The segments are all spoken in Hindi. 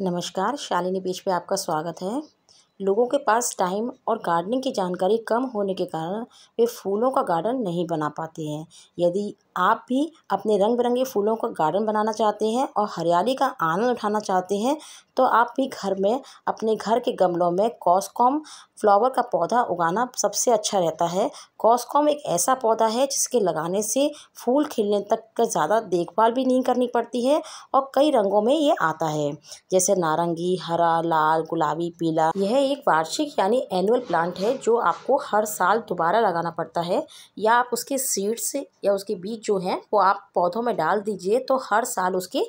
नमस्कार शालिनी बीच पे आपका स्वागत है लोगों के पास टाइम और गार्डनिंग की जानकारी कम होने के कारण वे फूलों का गार्डन नहीं बना पाते हैं यदि आप भी अपने रंग बिरंगे फूलों का गार्डन बनाना चाहते हैं और हरियाली का आनंद उठाना चाहते हैं तो आप भी घर में अपने घर के गमलों में कॉस्कॉम फ्लावर का पौधा उगाना सबसे अच्छा रहता है कॉस्कॉम एक ऐसा पौधा है जिसके लगाने से फूल खिलने तक का ज़्यादा देखभाल भी नहीं करनी पड़ती है और कई रंगों में ये आता है जैसे नारंगी हरा लाल गुलाबी पीला यह एक वार्षिक यानी एनुअल प्लांट है जो आपको हर साल दोबारा लगाना पड़ता है या आप उसके सीड्स या उसके बीज जो हैं वो आप पौधों में डाल दीजिए तो हर साल उसके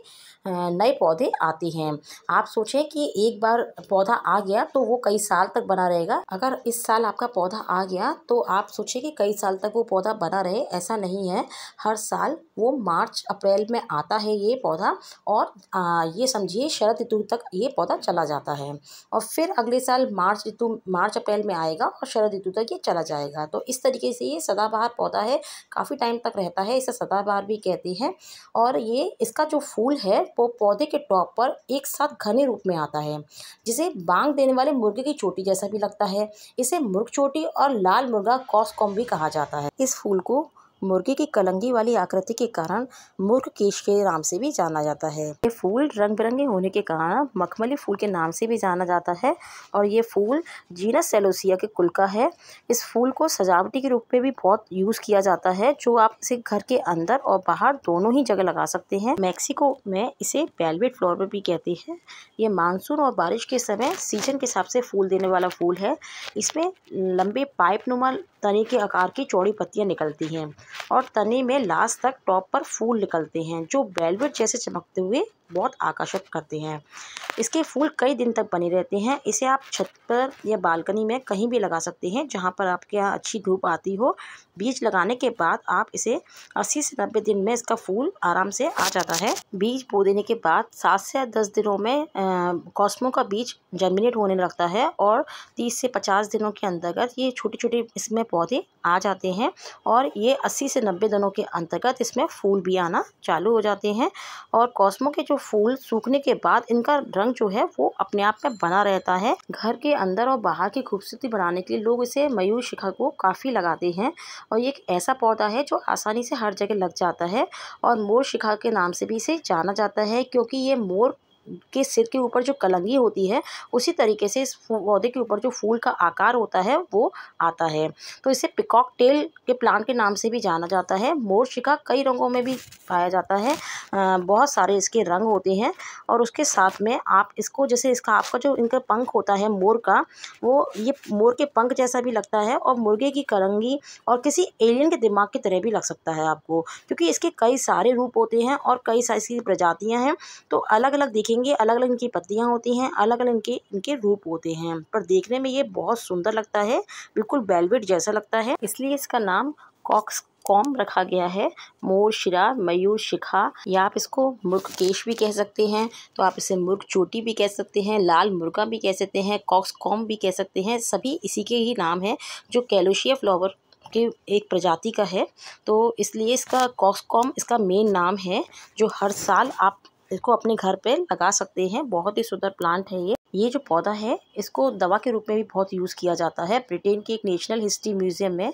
नए पौधे आते हैं आप सोचें कि एक बार पौधा आ गया तो वो कई साल तक बना रहेगा अगर इस साल आपका पौधा आ गया तो आप सोचें कि कई साल तक वो पौधा बना रहे ऐसा नहीं है हर साल वो मार्च अप्रैल में आता है ये पौधा और ये समझिए शरद ऋतु तक ये पौधा चला जाता है और फिर अगले साल मार्च ऋतु मार्च अप्रैल में आएगा और शरद ऋतु तक ये चला जाएगा तो इस तरीके से ये सदाबहार पौधा है काफ़ी टाइम तक रहता है इसे सदाबहार भी कहते हैं और ये इसका जो फूल है वो पौधे के टॉप पर एक साथ घने रूप में आता है जिसे बांग देने वाले मुर्गे की चोटी जैसा भी लगता है इसे मुर्ग चोटी और लाल मुर्गा कॉस्कॉम भी कहा जाता है इस फूल को मुर्गी की कलंगी वाली आकृति के कारण मुर्ग केश के नाम से भी जाना जाता है ये फूल रंग बिरंगे होने के कारण मखमली फूल के नाम से भी जाना जाता है और ये फूल जीनस सेलोसिया के कुल का है इस फूल को सजावटी के रूप में भी बहुत यूज़ किया जाता है जो आप इसे घर के अंदर और बाहर दोनों ही जगह लगा सकते हैं मैक्सिको में इसे पेलवेट फ्लोर पर भी कहते हैं ये मानसून और बारिश के समय सीजन के हिसाब से फूल देने वाला फूल है इसमें लंबे पाइप नुमा तने के आकार की चौड़ी पत्तियाँ निकलती हैं और तने में लास्ट तक टॉप पर फूल निकलते हैं जो वेलवेट जैसे चमकते हुए बहुत आकर्षक करते हैं इसके फूल कई दिन तक बने रहते हैं इसे आप छत पर या बालकनी में कहीं भी लगा सकते हैं जहाँ पर आपके यहाँ अच्छी धूप आती हो बीज लगाने के बाद आप इसे अस्सी से नब्बे दिन में इसका फूल आराम से आ जाता है बीज बो देने के बाद सात से दस दिनों में कॉस्मो का बीज जर्मिनेट होने लगता है और तीस से पचास दिनों के अंतर्गत ये छोटे छोटे इसमें पौधे आ जाते हैं और ये अस्सी से नब्बे दिनों के अंतर्गत इसमें फूल भी आना चालू हो जाते हैं और कॉस्मो के जो फूल सूखने के बाद इनका रंग जो है वो अपने आप में बना रहता है घर के अंदर और बाहर की खूबसूरती बढ़ाने के लिए लोग इसे मयूर शिखा को काफ़ी लगाते हैं और ये एक ऐसा पौधा है जो आसानी से हर जगह लग जाता है और मोर शिखा के नाम से भी इसे जाना जाता है क्योंकि ये मोर के सिर के ऊपर जो कलंगी होती है उसी तरीके से इस पौधे के ऊपर जो फूल का आकार होता है वो आता है तो इसे पिकॉक टेल के प्लांट के नाम से भी जाना जाता है मोर शिखा कई रंगों में भी पाया जाता है आ, बहुत सारे इसके रंग होते हैं और उसके साथ में आप इसको जैसे इसका आपका जो इनका पंख होता है मोर का वो ये मोर के पंख जैसा भी लगता है और मुर्गे की कलंगी और किसी एलियन के दिमाग की तरह भी लग सकता है आपको क्योंकि इसके कई सारे रूप होते हैं और कई सारी इसकी प्रजातियाँ हैं तो अलग अलग देखिए देखेंगे अलग अलग इनकी पत्तियाँ होती हैं अलग अलग इनके इनके रूप होते हैं पर देखने में ये बहुत सुंदर लगता है बिल्कुल बेलवेट जैसा लगता है इसलिए इसका नाम कॉक्स कॉम रखा गया है मोर शिरा मयूर शिखा या आप इसको मुर्ग केश भी कह सकते हैं तो आप इसे मुर्ग चोटी भी कह सकते हैं लाल मुर्गा भी कह सकते हैं कॉक्स कॉम भी कह सकते हैं सभी इसी के ही नाम है जो कैलोशिया फ्लावर के एक प्रजाति का है तो इसलिए इसका कॉक्सकॉम इसका मेन नाम है जो हर साल आप इसको अपने घर पे लगा सकते हैं बहुत ही सुंदर प्लांट है ये ये जो पौधा है इसको दवा के रूप में भी बहुत यूज़ किया जाता है ब्रिटेन के एक नेशनल हिस्ट्री म्यूज़ियम में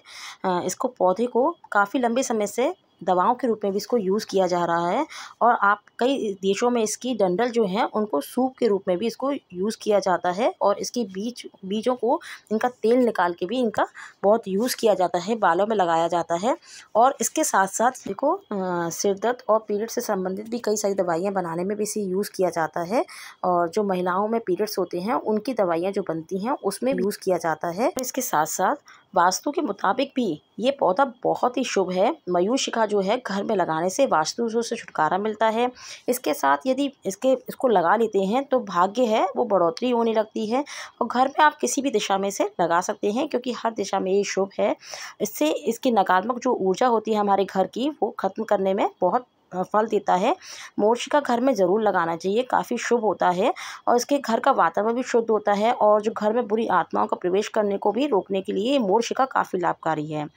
इसको पौधे को काफ़ी लंबे समय से दवाओं के रूप में भी इसको यूज़ किया जा रहा है और आप कई देशों में इसकी डंडल जो है उनको सूप के रूप में भी इसको यूज़ किया जाता है और इसके बीज बीजों को इनका तेल निकाल के भी इनका बहुत यूज़ किया जाता है बालों में लगाया जाता है और इसके साथ साथ देखो सिरदर्द और पीरियड से संबंधित भी कई सारी दवाइयाँ बनाने में भी इसे यूज़ किया जाता है और जो महिलाओं में पीरियड्स होते हैं उनकी दवाइयाँ जो बनती हैं उसमें यूज़ किया जाता है इसके साथ साथ वास्तु के मुताबिक भी ये पौधा बहुत ही शुभ है मयूशिका जो है घर में लगाने से वास्तु से छुटकारा मिलता है इसके साथ यदि इसके इसको लगा लेते हैं तो भाग्य है वो बढ़ोतरी होने लगती है और घर में आप किसी भी दिशा में से लगा सकते हैं क्योंकि हर दिशा में ये शुभ है इससे इसकी नकारात्मक जो ऊर्जा होती है हमारे घर की वो ख़त्म करने में बहुत फल देता है मोर्ची का घर में ज़रूर लगाना चाहिए काफ़ी शुभ होता है और इसके घर का वातावरण भी शुद्ध होता है और जो घर में बुरी आत्माओं का प्रवेश करने को भी रोकने के लिए मोर्ची का काफ़ी लाभकारी है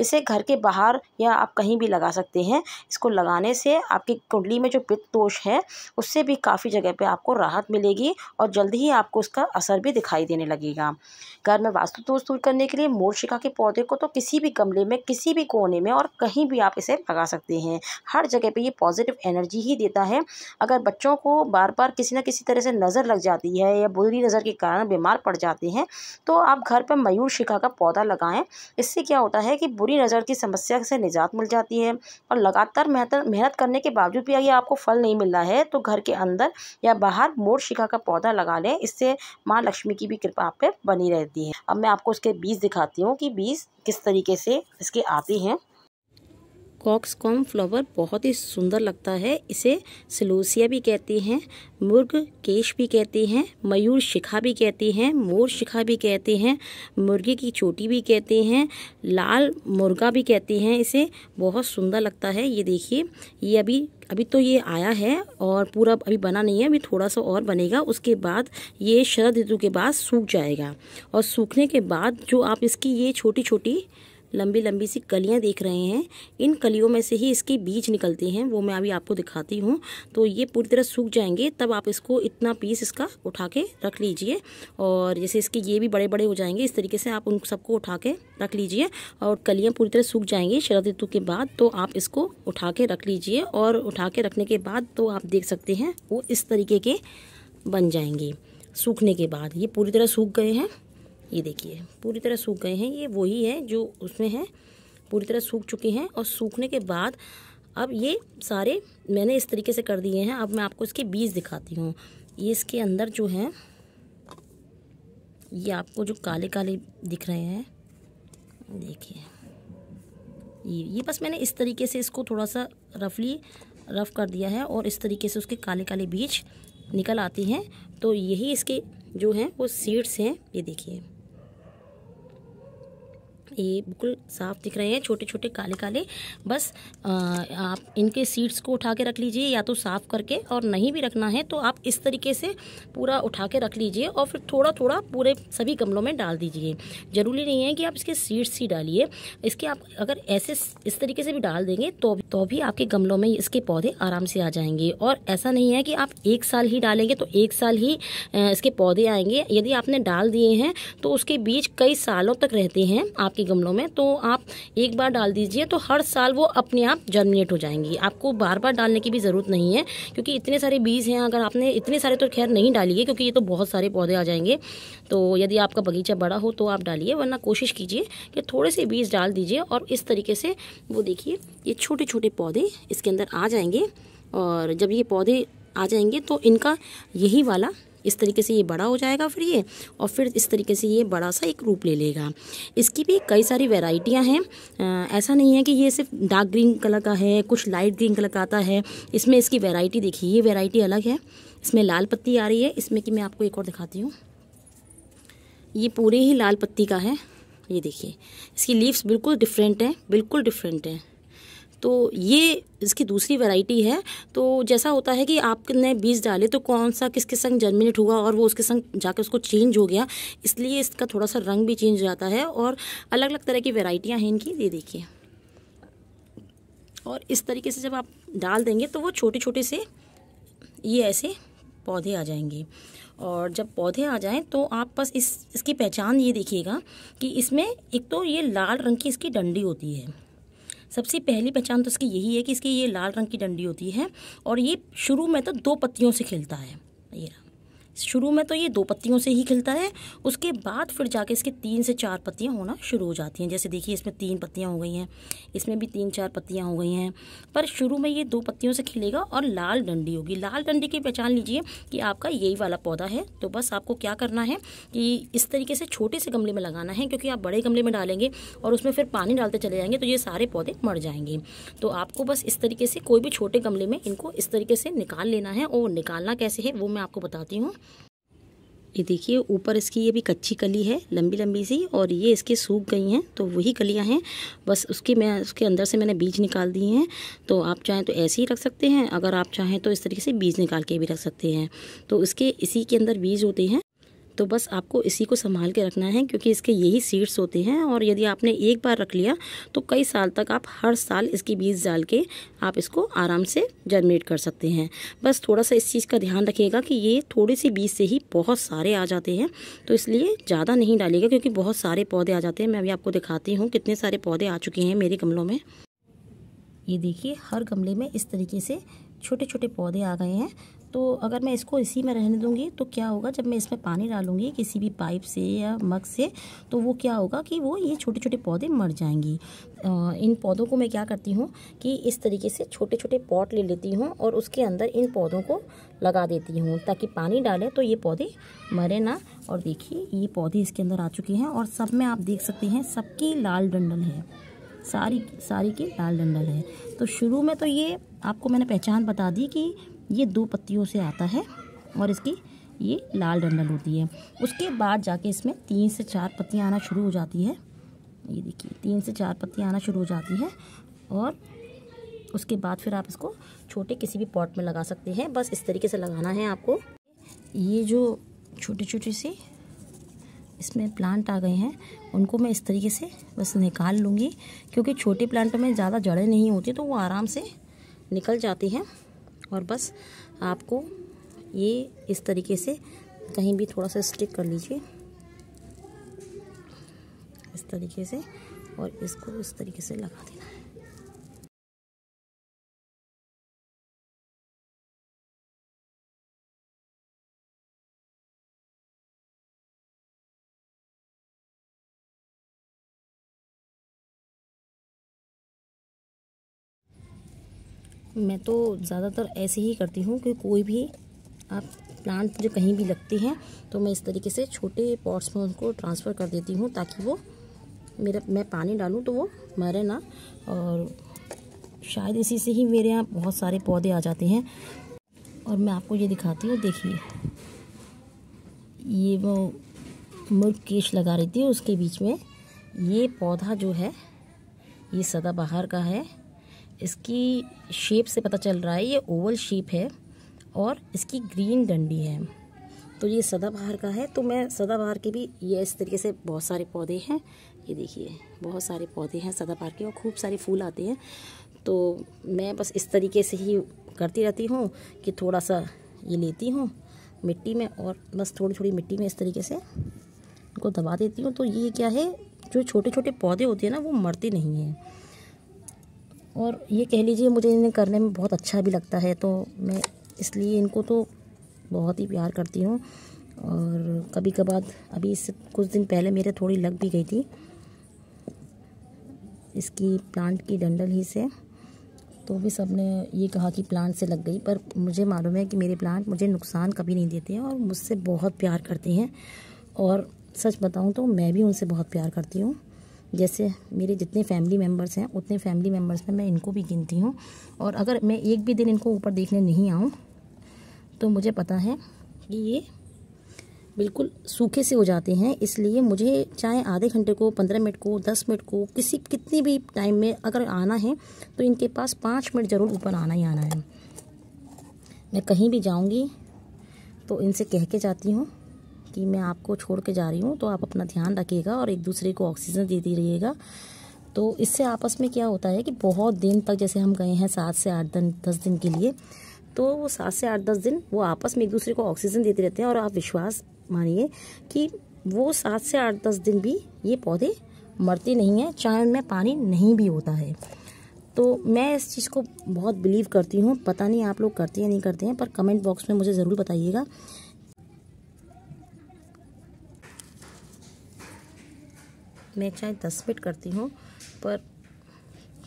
इसे घर के बाहर या आप कहीं भी लगा सकते हैं इसको लगाने से आपकी कुंडली में जो पित्त दोष है उससे भी काफ़ी जगह पर आपको राहत मिलेगी और जल्द ही आपको उसका असर भी दिखाई देने लगेगा घर में वास्तु दोष दूर करने के लिए मोर्शिका के पौधे को तो किसी भी गमले में किसी भी कोने में और कहीं भी आप इसे लगा सकते हैं हर जगह पे ये पॉजिटिव एनर्जी ही देता है अगर बच्चों को बार बार किसी न किसी तरह से नज़र लग जाती है या बुरी नज़र के कारण बीमार पड़ जाते हैं तो आप घर पर मयूर शिखा का पौधा लगाएं इससे क्या होता है कि बुरी नज़र की समस्या से निजात मिल जाती है और लगातार मेहनत मेहनत करने के बावजूद भी अगर आपको फल नहीं मिल रहा है तो घर के अंदर या बाहर मोर शिखा का पौधा लगा लें इससे माँ लक्ष्मी की भी कृपा आप पर बनी रहती है अब मैं आपको उसके बीज दिखाती हूँ कि बीज किस तरीके से इसके आते हैं कॉक्सकॉम फ्लावर बहुत ही सुंदर लगता है इसे सलूसिया भी कहती हैं मुर्ग केश भी कहती हैं मयूर शिखा भी कहती हैं मोर शिखा भी कहती हैं मुर्गी की चोटी भी कहती हैं लाल मुर्गा भी कहती हैं इसे बहुत सुंदर लगता है ये देखिए ये अभी अभी तो ये आया है और पूरा अभी बना नहीं है अभी थोड़ा सा और बनेगा उसके बाद ये शरद ऋतु के बाद सूख जाएगा और सूखने के बाद जो आप इसकी ये छोटी छोटी लंबी लंबी सी कलियाँ देख रहे हैं इन कलियों में से ही इसके बीज निकलते हैं वो मैं अभी आपको दिखाती हूँ तो ये पूरी तरह सूख जाएंगे तब आप इसको इतना पीस इसका उठा के रख लीजिए और जैसे इसके ये भी बड़े बड़े हो जाएंगे इस तरीके से आप उन सबको उठा के रख लीजिए और कलियाँ पूरी तरह सूख जाएंगी शरद ऋतु के बाद तो आप इसको उठा के रख लीजिए और उठा के रखने के बाद तो आप देख सकते हैं वो इस तरीके के बन जाएंगे सूखने के बाद ये पूरी तरह सूख गए हैं ये देखिए पूरी तरह सूख गए हैं ये वही है जो उसमें है पूरी तरह सूख चुके हैं और सूखने के बाद अब ये सारे मैंने इस तरीके से कर दिए हैं अब मैं आपको इसके बीज दिखाती हूँ ये इसके अंदर जो है ये आपको जो काले काले दिख रहे हैं देखिए ये ये बस मैंने इस तरीके से इसको थोड़ा सा रफली रफ कर दिया है और इस तरीके से उसके काले काले बीज निकल आती हैं तो यही इसके जो हैं वो सीड्स हैं ये देखिए ये बिल्कुल साफ दिख रहे हैं छोटे छोटे काले काले बस आ, आप इनके सीड्स को उठा के रख लीजिए या तो साफ करके और नहीं भी रखना है तो आप इस तरीके से पूरा उठा के रख लीजिए और फिर थोड़ा थोड़ा पूरे सभी गमलों में डाल दीजिए ज़रूरी नहीं है कि आप इसके सीड्स ही डालिए इसके आप अगर ऐसे इस तरीके से भी डाल देंगे तो तो भी आपके गमलों में इसके पौधे आराम से आ जाएंगे और ऐसा नहीं है कि आप एक साल ही डालेंगे तो एक साल ही इसके पौधे आएंगे यदि आपने डाल दिए हैं तो उसके बीज कई सालों तक रहते हैं आपके गमलों में तो आप एक बार डाल दीजिए तो हर साल वो अपने आप जर्मिनेट हो जाएंगी आपको बार बार डालने की भी ज़रूरत नहीं है क्योंकि इतने सारे बीज हैं अगर आपने इतने सारे तो खैर नहीं डालिए क्योंकि ये तो बहुत सारे पौधे आ जाएंगे तो यदि आपका बगीचा बड़ा हो तो आप डालिए वरना कोशिश कीजिए कि थोड़े से बीज डाल दीजिए और इस तरीके से वो देखिए ये छोटे छोटे पौधे इसके अंदर आ जाएंगे और जब ये पौधे आ जाएंगे तो इनका यही वाला इस तरीके से ये बड़ा हो जाएगा फिर ये और फिर इस तरीके से ये बड़ा सा एक रूप ले लेगा इसकी भी कई सारी वेराइटियाँ हैं ऐसा नहीं है कि ये सिर्फ डार्क ग्रीन कलर का है कुछ लाइट ग्रीन कलर का आता है इसमें इसकी वेराइटी देखिए ये वेराइटी अलग है इसमें लाल पत्ती आ रही है इसमें कि मैं आपको एक और दिखाती हूँ ये पूरे ही लाल पत्ती का है ये देखिए इसकी लीव्स बिल्कुल डिफरेंट हैं बिल्कुल डिफरेंट हैं तो ये इसकी दूसरी वैरायटी है तो जैसा होता है कि आपने बीज डाले तो कौन सा किसके संग जर्मिनेट हुआ और वो उसके संग जाकर उसको चेंज हो गया इसलिए इसका थोड़ा सा रंग भी चेंज हो जाता है और अलग अलग तरह की वेराइटियाँ हैं इनकी ये देखिए और इस तरीके से जब आप डाल देंगे तो वो छोटे छोटे से ये ऐसे पौधे आ जाएंगे और जब पौधे आ जाएं तो आप बस इस इसकी पहचान ये देखिएगा कि इसमें एक तो ये लाल रंग की इसकी डंडी होती है सबसे पहली पहचान तो इसकी यही है कि इसकी ये लाल रंग की डंडी होती है और ये शुरू में तो दो पत्तियों से खेलता है ये शुरू में तो ये दो पत्तियों से ही खिलता है उसके बाद फिर जाके इसके तीन से चार पत्तियाँ होना शुरू हो जाती हैं जैसे देखिए इसमें तीन पत्तियाँ हो गई हैं इसमें भी तीन चार पत्तियाँ हो गई हैं पर शुरू में ये दो पत्तियों से खिलेगा और लाल डंडी होगी लाल डंडी की पहचान लीजिए कि आपका यही वाला पौधा है तो बस आपको क्या करना है कि इस तरीके से छोटे से गमले में लगाना है क्योंकि आप बड़े गमले में डालेंगे और उसमें फिर पानी डालते चले जाएंगे तो ये सारे पौधे मर जाएंगे तो आपको बस इस तरीके से कोई भी छोटे गमले में इनको इस तरीके से निकाल लेना है और निकालना कैसे है वो मैं आपको बताती हूँ ये देखिए ऊपर इसकी ये भी कच्ची कली है लंबी लंबी सी और ये इसकी सूख गई हैं तो वही कलियां हैं बस उसके मैं उसके अंदर से मैंने बीज निकाल दिए हैं तो आप चाहें तो ऐसे ही रख सकते हैं अगर आप चाहें तो इस तरीके से बीज निकाल के भी रख सकते हैं तो इसके इसी के अंदर बीज होते हैं तो बस आपको इसी को संभाल के रखना है क्योंकि इसके यही सीड्स होते हैं और यदि आपने एक बार रख लिया तो कई साल तक आप हर साल इसकी बीज डाल के आप इसको आराम से जनरेट कर सकते हैं बस थोड़ा सा इस चीज़ का ध्यान रखिएगा कि ये थोड़ी सी बीज से ही बहुत सारे आ जाते हैं तो इसलिए ज़्यादा नहीं डालिएगा क्योंकि बहुत सारे पौधे आ जाते हैं मैं अभी आपको दिखाती हूँ कितने सारे पौधे आ चुके हैं मेरे गमलों में ये देखिए हर गमले में इस तरीके से छोटे छोटे पौधे आ गए हैं तो अगर मैं इसको इसी में रहने दूँगी तो क्या होगा जब मैं इसमें पानी डालूँगी किसी भी पाइप से या मग से तो वो क्या होगा कि वो ये छोटे छोटे पौधे मर जाएंगी इन पौधों को मैं क्या करती हूँ कि इस तरीके से छोटे छोटे पॉट ले लेती हूँ और उसके अंदर इन पौधों को लगा देती हूँ ताकि पानी डाले तो ये पौधे मरे ना और देखिए ये पौधे इसके अंदर आ चुके हैं और सब में आप देख सकते हैं सबकी लाल डंडल है सारी सारी की लाल डंडल है तो शुरू में तो ये आपको मैंने पहचान बता दी कि ये दो पत्तियों से आता है और इसकी ये लाल डंडल होती है उसके बाद जाके इसमें तीन से चार पत्तियाँ आना शुरू हो जाती है ये देखिए तीन से चार पत्तियाँ आना शुरू हो जाती है और उसके बाद फिर आप इसको छोटे किसी भी पॉट में लगा सकते हैं बस इस तरीके से लगाना है आपको ये जो छोटे छोटे से इसमें प्लांट आ गए हैं उनको मैं इस तरीके से बस निकाल लूँगी क्योंकि छोटे प्लांट में ज़्यादा जड़ें नहीं होती तो वो आराम से निकल जाती हैं और बस आपको ये इस तरीके से कहीं भी थोड़ा सा स्टिक कर लीजिए इस तरीके से और इसको इस तरीके से लगा दें मैं तो ज़्यादातर ऐसे ही करती हूँ कि कोई भी आप प्लांट जो कहीं भी लगती हैं तो मैं इस तरीके से छोटे पॉट्स में उनको ट्रांसफ़र कर देती हूँ ताकि वो मेरा मैं पानी डालूँ तो वो मरे ना और शायद इसी से ही मेरे यहाँ बहुत सारे पौधे आ जाते हैं और मैं आपको ये दिखाती हूँ देखिए ये वो मुर्ग केश लगा रही थी उसके बीच में ये पौधा जो है ये सदाबहार का है इसकी शेप से पता चल रहा है ये ओवल शेप है और इसकी ग्रीन डंडी है तो ये सदाबहार का है तो मैं सदाबहार के भी ये इस तरीके से बहुत सारे पौधे हैं ये देखिए बहुत सारे पौधे हैं सदाबहार के और खूब सारे फूल आते हैं तो मैं बस इस तरीके से ही करती रहती हूँ कि थोड़ा सा ये लेती हूँ मिट्टी में और बस थोड़ी थोड़ी मिट्टी में इस तरीके से इनको दबा देती हूँ तो ये क्या है जो छोटे छोटे पौधे होते हैं ना वो मरते नहीं हैं और ये कह लीजिए मुझे इन्हें करने में बहुत अच्छा भी लगता है तो मैं इसलिए इनको तो बहुत ही प्यार करती हूँ और कभी कभार अभी इससे कुछ दिन पहले मेरे थोड़ी लग भी गई थी इसकी प्लांट की डंडल ही से तो भी सब ने ये कहा कि प्लांट से लग गई पर मुझे मालूम है कि मेरे प्लांट मुझे नुकसान कभी नहीं देते हैं और मुझसे बहुत प्यार करते हैं और सच बताऊँ तो मैं भी उनसे बहुत प्यार करती हूँ जैसे मेरे जितने फैमिली मेम्बर्स हैं उतने फैमिली मेम्बर्स में मैं इनको भी गिनती हूँ और अगर मैं एक भी दिन इनको ऊपर देखने नहीं आऊँ तो मुझे पता है कि ये बिल्कुल सूखे से हो जाते हैं इसलिए मुझे चाहे आधे घंटे को पंद्रह मिनट को दस मिनट को किसी कितनी भी टाइम में अगर आना है तो इनके पास पाँच मिनट ज़रूर ऊपर आना ही आना है मैं कहीं भी जाऊँगी तो इनसे कह के जाती हूँ कि मैं आपको छोड़ के जा रही हूँ तो आप अपना ध्यान रखिएगा और एक दूसरे को ऑक्सीजन देती रहिएगा तो इससे आपस में क्या होता है कि बहुत दिन तक जैसे हम गए हैं सात से आठ दिन दस दिन के लिए तो वो सात से आठ दस दिन वो आपस में एक दूसरे को ऑक्सीजन देते रहते हैं और आप विश्वास मानिए कि वो सात से आठ दस दिन भी ये पौधे मरते नहीं हैं चाहे उनमें पानी नहीं भी होता है तो मैं इस चीज़ को बहुत बिलीव करती हूँ पता नहीं आप लोग करते हैं नहीं करते हैं पर कमेंट बॉक्स में मुझे ज़रूर बताइएगा मैं चाहे दस मिनट करती हूँ पर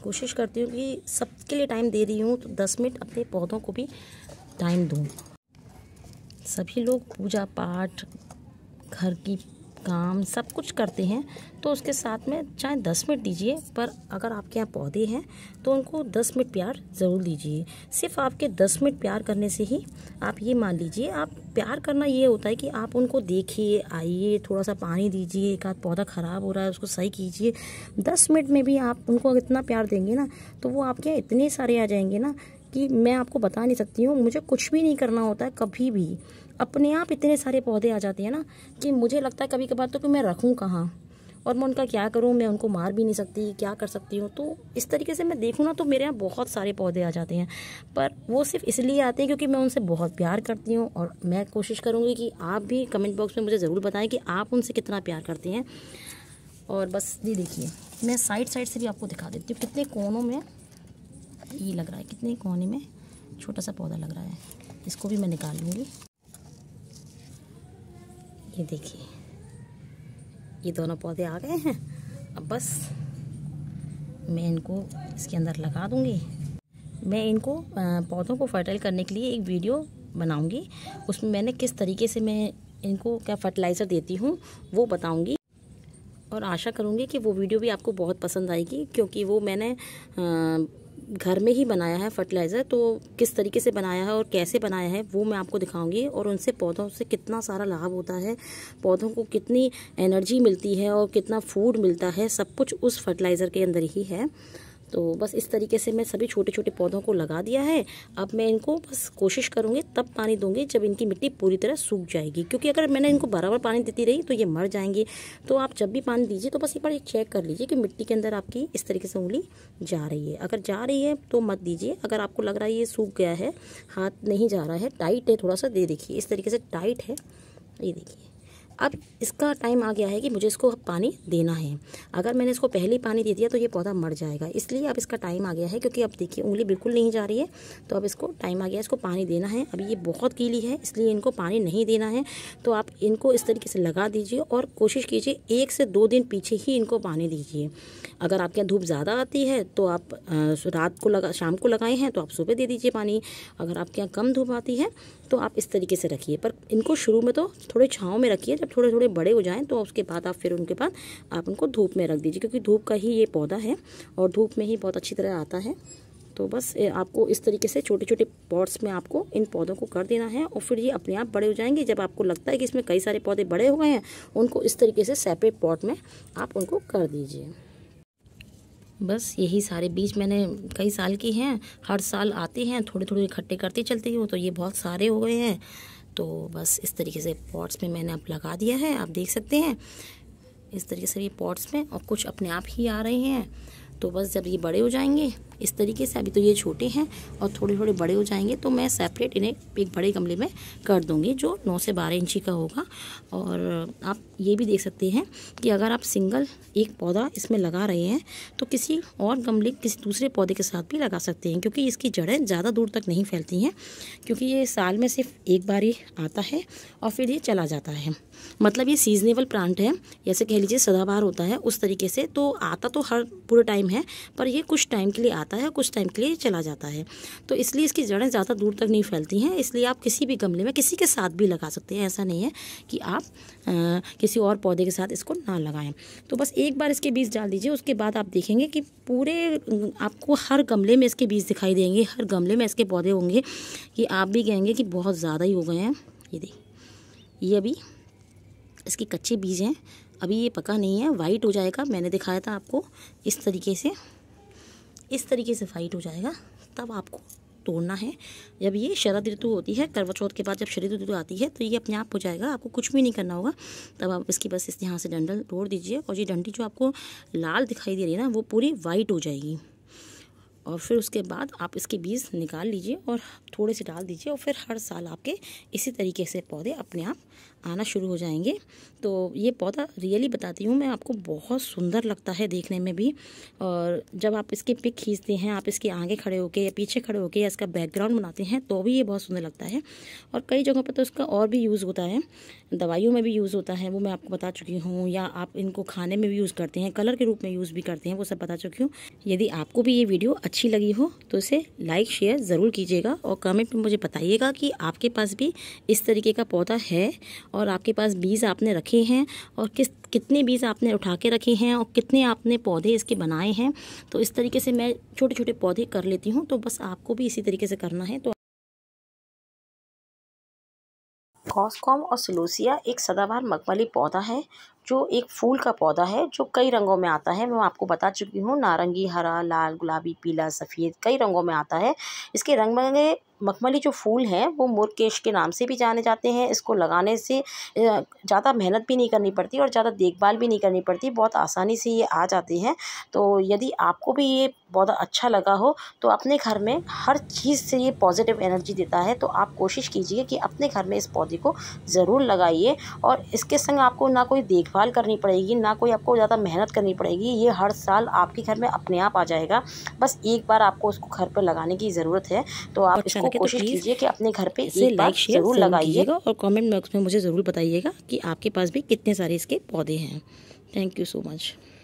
कोशिश करती हूँ कि सबके लिए टाइम दे रही हूँ तो दस मिनट अपने पौधों को भी टाइम दूँ सभी लोग पूजा पाठ घर की काम सब कुछ करते हैं तो उसके साथ में चाहे दस मिनट दीजिए पर अगर आपके यहाँ पौधे हैं तो उनको दस मिनट प्यार ज़रूर दीजिए सिर्फ आपके दस मिनट प्यार करने से ही आप ये मान लीजिए आप प्यार करना ये होता है कि आप उनको देखिए आइए थोड़ा सा पानी दीजिए एक आध पौधा ख़राब हो रहा है उसको सही कीजिए दस मिनट में भी आप उनको इतना प्यार देंगे ना तो वो आपके इतने सारे आ जाएंगे ना कि मैं आपको बता नहीं सकती हूँ मुझे कुछ भी नहीं करना होता है कभी भी अपने आप इतने सारे पौधे आ जाते हैं ना कि मुझे लगता है कभी कभार तो कि मैं रखूँ कहाँ और मैं उनका क्या करूँ मैं उनको मार भी नहीं सकती क्या कर सकती हूँ तो इस तरीके से मैं देखूँ ना तो मेरे यहाँ बहुत सारे पौधे आ जाते हैं पर वो सिर्फ इसलिए आते हैं क्योंकि मैं उनसे बहुत प्यार करती हूँ और मैं कोशिश करूँगी कि आप भी कमेंट बॉक्स में मुझे ज़रूर बताएं कि आप उनसे कितना प्यार करते हैं और बस ये देखिए मैं साइड साइड से भी आपको दिखा देती हूँ कितने कोनों में ये लग रहा है कितने कोने में छोटा सा पौधा लग रहा है इसको भी मैं निकाल लूँगी ये देखिए ये दोनों पौधे आ गए हैं अब बस मैं इनको इसके अंदर लगा दूँगी मैं इनको पौधों को फर्टाइल करने के लिए एक वीडियो बनाऊँगी उसमें मैंने किस तरीके से मैं इनको क्या फर्टिलाइज़र देती हूँ वो बताऊँगी और आशा करूँगी कि वो वीडियो भी आपको बहुत पसंद आएगी क्योंकि वो मैंने आ, घर में ही बनाया है फर्टिलाइज़र तो किस तरीके से बनाया है और कैसे बनाया है वो मैं आपको दिखाऊंगी और उनसे पौधों से कितना सारा लाभ होता है पौधों को कितनी एनर्जी मिलती है और कितना फूड मिलता है सब कुछ उस फर्टिलाइज़र के अंदर ही है तो बस इस तरीके से मैं सभी छोटे छोटे पौधों को लगा दिया है अब मैं इनको बस कोशिश करूँगी तब पानी दूँगी जब इनकी मिट्टी पूरी तरह सूख जाएगी क्योंकि अगर मैंने इनको बराबर पानी देती रही तो ये मर जाएंगी तो आप जब भी पानी दीजिए तो बस एक बार चेक कर लीजिए कि मिट्टी के अंदर आपकी इस तरीके से उंगली जा रही है अगर जा रही है तो मत दीजिए अगर आपको लग रहा है ये सूख गया है हाथ नहीं जा रहा है टाइट है थोड़ा सा दे देखिए इस तरीके से टाइट है ये देखिए अब इसका टाइम आ गया है कि मुझे इसको पानी देना है अगर मैंने इसको पहले पानी दे दिया तो ये पौधा मर जाएगा इसलिए अब इसका टाइम आ गया है क्योंकि अब देखिए उंगली बिल्कुल नहीं जा रही है तो अब इसको टाइम आ गया इसको पानी देना है अभी ये बहुत गीली है इसलिए इनको पानी नहीं देना है तो आप इनको इस तरीके से लगा दीजिए और कोशिश कीजिए एक से दो दिन पीछे ही इनको पानी दीजिए अगर आपके यहाँ धूप ज़्यादा आती है तो आप रात को लगा शाम को लगाए हैं तो आप सुबह दे दीजिए पानी अगर आपके यहाँ कम धूप आती है तो आप इस तरीके से रखिए पर इनको शुरू में तो थोड़े छाँव में रखिए जब थोड़े थोड़े बड़े हो जाएँ तो उसके बाद आप फिर उनके बाद आप उनको धूप में रख दीजिए क्योंकि धूप का ही ये पौधा है और धूप में ही बहुत अच्छी तरह आता है तो बस आपको इस तरीके से छोटे छोटे पॉट्स में आपको इन पौधों को कर देना है और फिर ये अपने आप बड़े हो जाएंगे जब आपको लगता है कि इसमें कई सारे पौधे बड़े हो गए हैं उनको इस तरीके से सेपरेट पॉट में आप उनको कर दीजिए बस यही सारे बीज मैंने कई साल के हैं हर साल आते हैं थोड़े थोड़े इकट्ठे करते चलते हूँ तो ये बहुत सारे हो गए हैं तो बस इस तरीके से पॉट्स में मैंने अब लगा दिया है आप देख सकते हैं इस तरीके से ये पॉट्स में और कुछ अपने आप ही आ रहे हैं तो बस जब ये बड़े हो जाएंगे इस तरीके से अभी तो ये छोटे हैं और थोड़े थोड़े बड़े हो जाएंगे तो मैं सेपरेट इन्हें एक बड़े गमले में कर दूँगी जो नौ से बारह इंची का होगा और आप ये भी देख सकते हैं कि अगर आप सिंगल एक पौधा इसमें लगा रहे हैं तो किसी और गमले किसी दूसरे पौधे के साथ भी लगा सकते हैं क्योंकि इसकी जड़ें ज़्यादा दूर तक नहीं फैलती हैं क्योंकि ये साल में सिर्फ एक बार ही आता है और फिर ये चला जाता है मतलब ये सीजनेबल प्लांट है जैसे कह लीजिए सदाबहार होता है उस तरीके से तो आता तो हर पूरे टाइम है पर ये कुछ टाइम के लिए आता जाता है कुछ टाइम के लिए चला जाता है तो इसलिए इसकी जड़ें ज़्यादा दूर तक नहीं फैलती हैं इसलिए आप किसी भी गमले में किसी के साथ भी लगा सकते हैं ऐसा नहीं है कि आप आ, किसी और पौधे के साथ इसको ना लगाएं तो बस एक बार इसके बीज डाल दीजिए उसके बाद आप देखेंगे कि पूरे आपको हर गमले में इसके बीज दिखाई देंगे हर गमले में इसके पौधे होंगे कि आप भी कहेंगे कि बहुत ज़्यादा ही हो गए हैं ये देखिए ये अभी इसके कच्चे बीज हैं अभी ये पका नहीं है वाइट हो जाएगा मैंने दिखाया था आपको इस तरीके से इस तरीके से फाइट हो जाएगा तब आपको तोड़ना है जब ये शरद ऋतु होती है करवा चौथ के बाद जब शरद ऋतु आती है तो ये अपने आप हो जाएगा आपको कुछ भी नहीं करना होगा तब आप इसकी बस इस यहाँ से डंडल तोड़ दीजिए और ये डंडी जो आपको लाल दिखाई दे रही है ना वो पूरी वाइट हो जाएगी और फिर उसके बाद आप इसके बीज निकाल लीजिए और थोड़े से डाल दीजिए और फिर हर साल आपके इसी तरीके से पौधे अपने आप आना शुरू हो जाएंगे तो ये पौधा रियली बताती हूँ मैं आपको बहुत सुंदर लगता है देखने में भी और जब आप इसके पिक खींचते हैं आप इसके आगे खड़े होके या पीछे खड़े होके या इसका बैकग्राउंड बनाते हैं तो भी ये बहुत सुंदर लगता है और कई जगहों पर तो इसका और भी यूज़ होता है दवाइयों में भी यूज़ होता है वो मैं आपको बता चुकी हूँ या आप इनको खाने में भी यूज़ करते हैं कलर के रूप में यूज़ भी करते हैं वो सब बता चुकी हूँ यदि आपको भी ये वीडियो अच्छी लगी हो तो इसे लाइक शेयर ज़रूर कीजिएगा और कमेंट में मुझे बताइएगा कि आपके पास भी इस तरीके का पौधा है और आपके पास बीज आपने रखे हैं और किस कितने बीज आपने उठा के रखे हैं और कितने आपने पौधे इसके बनाए हैं तो इस तरीके से मैं छोटे छोटे पौधे कर लेती हूँ तो बस आपको भी इसी तरीके से करना है तो कॉस्कॉम और सलोसिया एक सदाबहार मकमली पौधा है जो एक फूल का पौधा है जो कई रंगों में आता है मैं आपको बता चुकी हूँ नारंगी हरा लाल गुलाबी पीला सफ़ेद कई रंगों में आता है इसके रंग बिरंगे मखमली जो फूल हैं वो मुरकेश के नाम से भी जाने जाते हैं इसको लगाने से ज़्यादा मेहनत भी नहीं करनी पड़ती और ज़्यादा देखभाल भी नहीं करनी पड़ती बहुत आसानी से ये आ जाते हैं तो यदि आपको भी ये पौधा अच्छा लगा हो तो अपने घर में हर चीज़ से ये पॉजिटिव एनर्जी देता है तो आप कोशिश कीजिए कि अपने घर में इस पौधे को ज़रूर लगाइए और इसके संग आपको ना कोई देखभाल देखभाल करनी पड़ेगी ना कोई आपको ज़्यादा मेहनत करनी पड़ेगी ये हर साल आपके घर में अपने आप आ जाएगा बस एक बार आपको उसको घर पर लगाने की ज़रूरत है तो आप अच्छा, इसको तो कोशिश कीजिए कि अपने घर पर इसे लाइक जरूर लगाइएगा और कॉमेंट बॉक्स में मुझे ज़रूर बताइएगा कि आपके पास भी कितने सारे इसके पौधे हैं थैंक यू सो मच